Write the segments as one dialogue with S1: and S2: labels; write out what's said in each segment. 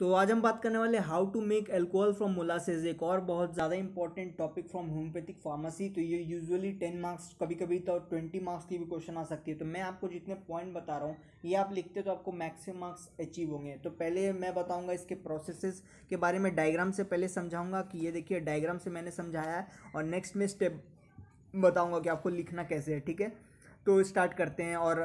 S1: तो आज हम बात करने वाले how to make alcohol from molasses एक और बहुत ज़्यादा important topic from homeopathic pharmacy तो ये यूजुअली टेन मार्क्स कभी कभी तो ट्वेंटी मार्क्स की भी क्वेश्चन आ सकती है तो मैं आपको जितने पॉइंट बता रहा हूँ ये आप लिखते तो आपको मैक्सिमम मार्क्स अचीव होंगे तो पहले मैं बताऊँगा इसके प्रोसेसेस के बारे में डायग्राम से पहले समझाऊँगा कि ये देखिए डायग्राम से मैंने समझाया है और नेक्स्ट में स्टेप बताऊँगा कि आपको लिखना कैसे है ठीक है तो स्टार्ट करते हैं और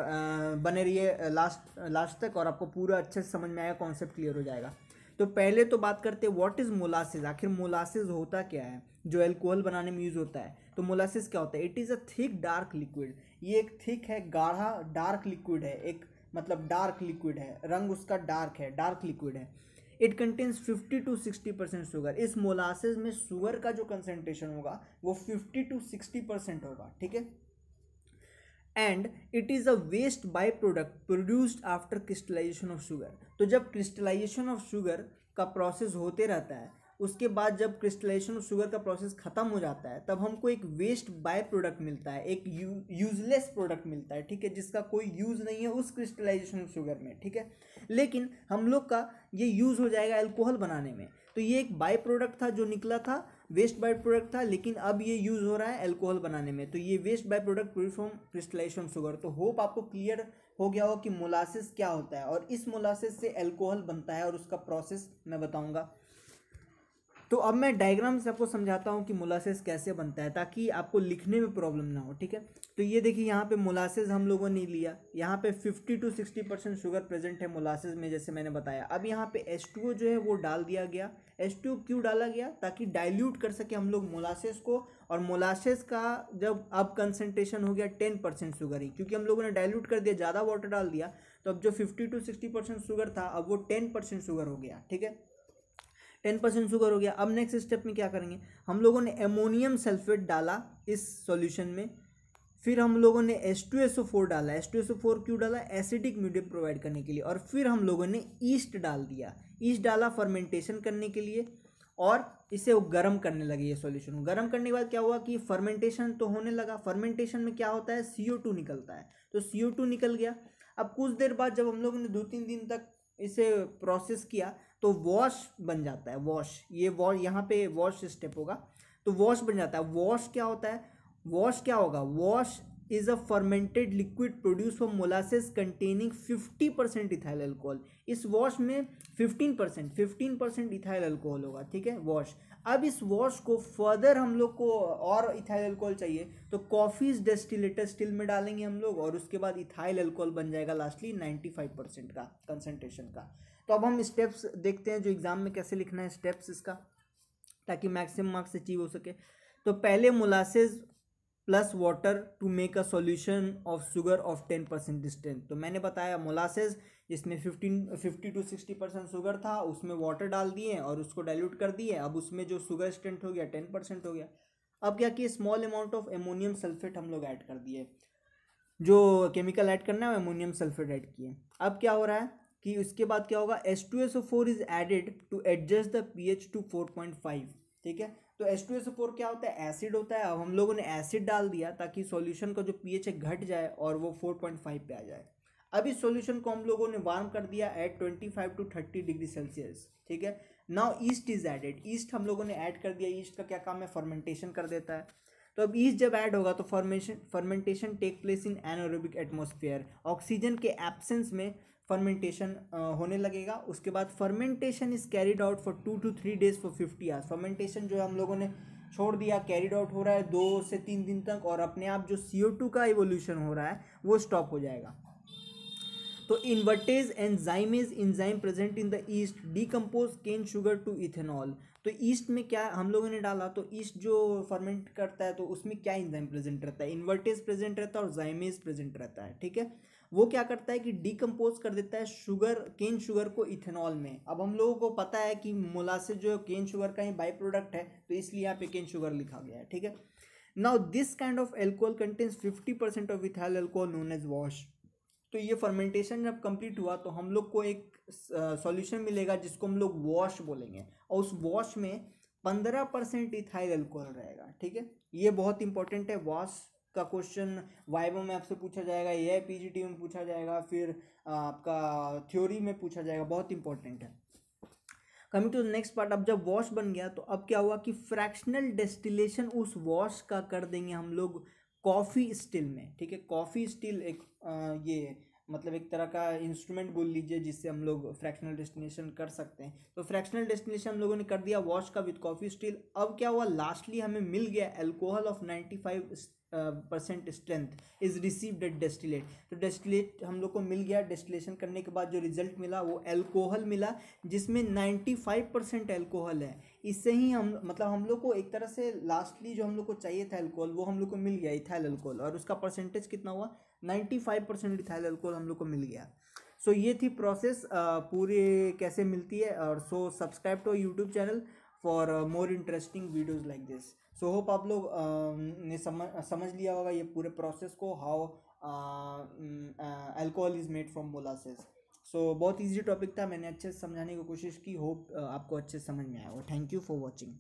S1: बने रहिए लास्ट लास्ट तक और आपको पूरा अच्छे से समझ में आएगा कॉन्सेप्ट क्लियर हो जाएगा तो पहले तो बात करते हैं व्हाट इज़ मोलासिस आखिर मोलासिस होता क्या है जो एल्कोहल बनाने में यूज़ होता है तो मोलासिस क्या होता है it is a thick dark liquid ये एक थिक है गाढ़ा डार्क लिक्विड है एक मतलब डार्क लिक्विड है रंग उसका डार्क है डार्क लिक्विड है it contains fifty to sixty percent sugar इस मोलासिस में शुगर का जो कंसेंट्रेशन होगा वो फिफ्टी टू सिक्सटी परसेंट होगा ठीक है and it is a waste by product produced after crystallization of sugar तो जब क्रिस्टलाइजेशन ऑफ शुगर का प्रोसेस होते रहता है उसके बाद जब क्रिस्टलाइजेशन ऑफ शुगर का प्रोसेस ख़त्म हो जाता है तब हमको एक वेस्ट बाय प्रोडक्ट मिलता है एक यूजलेस प्रोडक्ट मिलता है ठीक है जिसका कोई यूज़ नहीं है उस क्रिस्टलाइजेशन ऑफ शुगर में ठीक है लेकिन हम लोग का ये यूज़ हो जाएगा एल्कोहल बनाने में तो ये एक बाय प्रोडक्ट था जो निकला था वेस्ट बाय प्रोडक्ट था लेकिन अब ये यूज़ हो रहा है अल्कोहल बनाने में तो ये waste by product preform crystallization sugar तो होप आपको क्लियर हो गया हो कि मोलासिस क्या होता है और इस मोलासिस से अल्कोहल बनता है और उसका प्रोसेस मैं बताऊँगा तो अब मैं डायग्राम से आपको समझाता हूँ कि मोलासेस कैसे बनता है ताकि आपको लिखने में प्रॉब्लम ना हो ठीक है तो ये देखिए यहाँ पे मोलासेस हम लोगों ने लिया यहाँ पे 50 टू 60 परसेंट शुगर प्रेजेंट है मोलासेस में जैसे मैंने बताया अब यहाँ पे एस जो है वो डाल दिया गया एस क्यों डाला गया ताकि डायल्यूट कर सके हम लोग मोलासेस को और मोलासेस का जब अब कंसनट्रेशन हो गया टेन परसेंट शुगर ही क्योंकि हम लोगों ने डायल्यूट कर दिया ज़्यादा वाटर डाल दिया तो अब जो fifty to sixty percent sugar था अब वो टेन परसेंट शुगर हो गया ठीक है टेन परसेंट शुगर हो गया अब नेक्स्ट स्टेप में क्या करेंगे हम लोगों ने एमोनियम सल्फेट डाला इस सॉल्यूशन में फिर हम लोगों ने S two S O four डाला S two S O four क्यों डाला एसिडिक मीडियम प्रोवाइड करने के लिए और फिर हम लोगों ने ईस्ट डाल दिया ईस्ट डाला फर्मेंटेशन करने के लिए और इसे वो गर्म करने लगे ये सॉल्यूशन गर्म करने के बाद क्या हुआ कि फर्मेंटेशन तो होने लगा फर्मेंटेशन में क्या होता है सी ओ टू निकलता है तो सी ओ टू निकल गया अब कुछ देर बाद जब हम लोगों ने दो तीन दिन तक इसे प्रोसेस किया तो वॉश बन जाता है वॉश ये वॉश यहाँ पे वॉश स्टेप होगा तो वॉश बन जाता है वॉश क्या होता है वॉश क्या होगा wash a fermented liquid produce for from containing fifty 50% ethyl alcohol इस वॉश में 15% परसेंट इथाइल अल्कोहल होगा ठीक है वॉश अब इस वॉश को फर्दर हम लोग को और इथाइल अल्कोहल चाहिए तो कॉफ़ीज डेस्टिलेटर स्टिल में डालेंगे हम लोग और उसके बाद इथाइल अल्कोहल बन जाएगा लास्टली 95% का कंसनट्रेशन का तो अब हम स्टेप्स देखते हैं जो एग्ज़ाम में कैसे लिखना है स्टेप्स इसका ताकि मैक्सिमम मार्क्स अचीव हो सके तो पहले molasses plus water to make a solution of sugar of ten percent strength तो मैंने बताया मोलासेस इसमें fifteen fifty to sixty percent sugar था उसमें वाटर डाल दिए और उसको डाइल्यूट कर दिए अब उसमें जो शुगर स्ट्रेंथ हो गया टेन परसेंट हो गया अब क्या कि small amount of ammonium sulphate हम लोग ऐड कर दिए जो केमिकल ऐड करना है एमोनियम सल्फेट ऐड किए अब क्या हो रहा है कि उसके बाद क्या होगा S two S O four is added to adjust the P H to four point five ठीक है तो एस टू एस फोर क्या होता है एसिड होता है अब हम लोगों ने एसिड डाल दिया ताकि सॉल्यूशन का जो पी एच घट जाए और वो फोर पॉइंट फाइव पे आ जाए अब इस सॉल्यूशन को हम लोगों ने वार्म कर दिया at twenty five to thirty degree Celsius ठीक है now yeast is added yeast हम लोगों ने ऐड कर दिया ईस्ट का क्या काम है फर्मेंटेशन कर देता है तो अब ईस्ट जब ऐड होगा तो formation fermentation take place in anaerobic atmosphere oxygen के एबसेंस में फर्मेंटेशन होने लगेगा उसके बाद fermentation is carried out for two to three days for fifty hours fermentation जो है हम लोगों ने छोड़ दिया कैरिड आउट हो रहा है दो से तीन दिन तक और अपने आप जो सी ओ टू का इवोल्यूशन हो रहा है वो स्टॉप हो जाएगा तो invertase enzyme is enzyme present in the yeast decompose cane sugar to ethanol तो ईस्ट में क्या हम लोगों ने डाला तो ईस्ट जो फर्मेंट करता है तो उसमें क्या इंजाइम प्रेजेंट रहता है इन्वर्टेज प्रेजेंट रहता है और जाइमेज प्रेजेंट रहता है ठीक है वो क्या करता है कि डिकम्पोज कर देता है शुगर केन शुगर को इथेनॉल में अब हम लोगों को पता है कि मोलासिस जो है केन शुगर का ही बाई प्रोडक्ट है तो इसलिए यहाँ पे केन शुगर लिखा गया है ठीक है now this kind of alcohol contains fifty percent of ethyl alcohol known as wash तो ये फर्मेंटेशन जब कंप्लीट हुआ तो हम लोग को एक सॉल्यूशन मिलेगा जिसको हम लोग वॉश बोलेंगे और उस वॉश में पंद्रह परसेंट इथाइल एल्कोहल रहेगा ठीक है ये बहुत इंपॉर्टेंट है वॉश का क्वेश्चन वाइबो में आपसे पूछा जाएगा ए आई में पूछा जाएगा फिर आपका थ्योरी में पूछा जाएगा बहुत इंपॉर्टेंट है कमिंग टू नेक्स्ट पार्ट अब जब वॉश बन गया तो अब क्या हुआ कि फ्रैक्शनल डेस्टिलेशन उस वॉश का कर देंगे हम लोग कॉफ़ी स्टील में ठीक है कॉफ़ी स्टील एक आ, ये मतलब एक तरह का इंस्ट्रूमेंट बोल लीजिए जिससे हम लोग फ्रैक्शनल डेस्टिनेशन कर सकते हैं तो फ्रैक्शनल डेस्टिनेशन हम लोगों ने कर दिया वॉश का विद कॉफ़ी स्टील अब क्या हुआ लास्टली हमें मिल गया alcohol of ninety five percent strength is received at distillate तो डेस्टिलेट हम लोग को मिल गया डेस्टिलेशन करने के बाद जो रिजल्ट मिला वो एल्कोहल मिला जिसमें नाइन्टी फाइव परसेंट एल्कोहल है इससे ही हम मतलब हम लोग को एक तरह से लास्टली जो हम लोग को चाहिए था एल्कोहल वो हम लोग को मिल गया इथाइल एल्कोहल और उसका परसेंटेज कितना हुआ ninety five percent ethyl alcohol हम लोग को मिल गया सो so, ये थी प्रोसेस पूरे कैसे मिलती है और so subscribe to YouTube channel for more interesting videos like this so hope आप लोग ने समझ समझ लिया होगा ये पूरे प्रोसेस को how alcohol is made from molasses so बहुत इजी टॉपिक था मैंने अच्छे से समझाने की कोशिश की होप आपको अच्छे से समझ में आया हो थैंक यू फॉर वॉचिंग